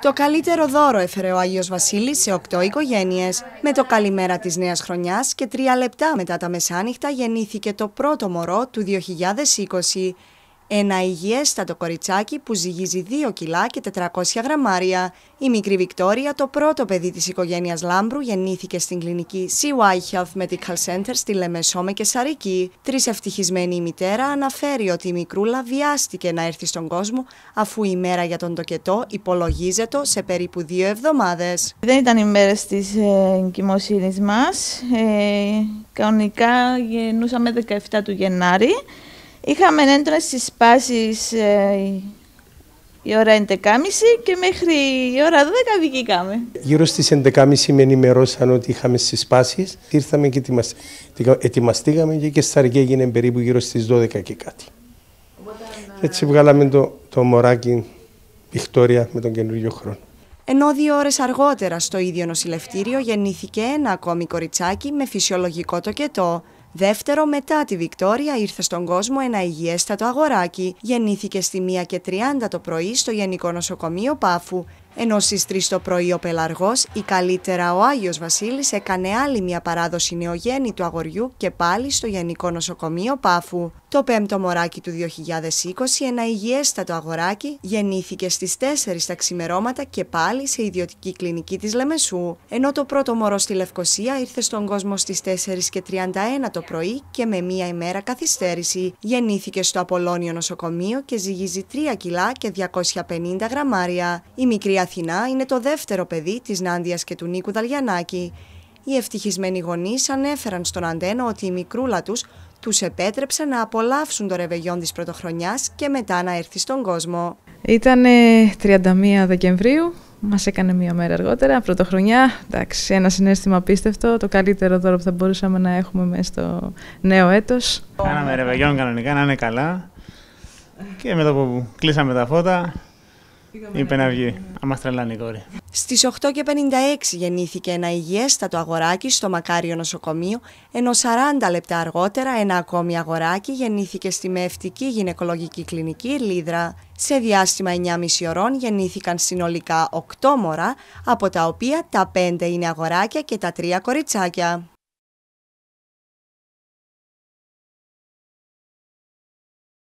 Το καλύτερο δώρο έφερε ο Άγιος Βασίλης σε οκτώ οικογένειες. Με το καλημέρα της νέας χρονιάς και τρία λεπτά μετά τα μεσάνυχτα γεννήθηκε το πρώτο μωρό του 2020. Ένα υγιέστατο κοριτσάκι που ζυγίζει 2 κιλά και 400 γραμμάρια. Η μικρή Βικτόρια, το πρώτο παιδί της οικογένειας Λάμπρου, γεννήθηκε στην κλινική CY Health Medical Center στη Λεμεσόμε με Σαρική. Τρεις ευτυχισμένη η μητέρα αναφέρει ότι η μικρούλα βιάστηκε να έρθει στον κόσμο αφού η μέρα για τον τοκετό υπολογίζεται σε περίπου δύο εβδομάδες. Δεν ήταν οι μέρες της ε, εγκυμοσύνης μας. Ε, κανονικά γεννούσαμε 17 του Γενάρη. Είχαμε έντονες συσπάσεις ε, η ώρα 11.30 και μέχρι η ώρα 12 βγήκαμε. Γύρω στις 11.30 με ενημερώσαν ότι είχαμε συσπάσεις. Ήρθαμε και ετοιμαστήκαμε και και στα αργία έγινε περίπου γύρω στις 12 και κάτι. Έτσι βγάλαμε το, το μωράκι Βικτόρια με τον καινούριο χρόνο. Ενώ δύο ώρες αργότερα στο ίδιο νοσηλευτήριο γεννήθηκε ένα ακόμη κοριτσάκι με φυσιολογικό τοκετό. Δεύτερο, μετά τη Βικτόρια ήρθε στον κόσμο ένα υγιέστατο αγοράκι. Γεννήθηκε στη 1 και 30 το πρωί στο Γενικό Νοσοκομείο Πάφου. Ενώ στις 3 το πρωί ο πελαργός ή καλύτερα ο Άγιος Βασίλης έκανε άλλη μια παράδοση νεογέννη του αγοριού και πάλι στο Γενικό Νοσοκομείο Πάφου. Το πέμπτο μωράκι του 2020, ένα υγιέστατο αγοράκι, γεννήθηκε στις 4 τα ξημερώματα και πάλι σε ιδιωτική κλινική της Λεμεσού. Ενώ το πρώτο μωρό στη Λευκοσία ήρθε στον κόσμο στις 4 και 31 το πρωί και με μία ημέρα καθυστέρηση. Γεννήθηκε στο Απολώνιο νοσοκομείο και ζυγίζει 3 κιλά και 250 γραμμάρια. Η μικρή Αθηνά είναι το δεύτερο παιδί της Νάντιας και του Νίκου Δαλιανάκη. Οι ευτυχισμένοι γονείς ανέφεραν στον αντένο ότι η μικρούλα τους. Τους επέτρεψε να απολαύσουν το ρεβεγιόν της πρωτοχρονιάς και μετά να έρθει στον κόσμο. Ήταν 31 Δεκεμβρίου, Μας έκανε μία μέρα αργότερα, πρωτοχρονιά, εντάξει, ένα συνέστημα απίστευτο, το καλύτερο δώρο που θα μπορούσαμε να έχουμε μέσα στο νέο έτος. Κάναμε ρεβεγιόν κανονικά, να είναι καλά και με το που κλείσαμε τα φώτα, Είπε να βγει, άμα στρελάνε η κόρη. Στι 8.56 γεννήθηκε ένα υγιέστατο αγοράκι στο Μακάριο Νοσοκομείο, ενώ 40 λεπτά αργότερα ένα ακόμη αγοράκι γεννήθηκε στη Μευτική Γυναικολογική Κλινική Λίδρα. Σε διάστημα 9,5 ώρων γεννήθηκαν συνολικά 8 μωρά, από τα οποία τα 5 είναι αγοράκια και τα 3 κοριτσάκια.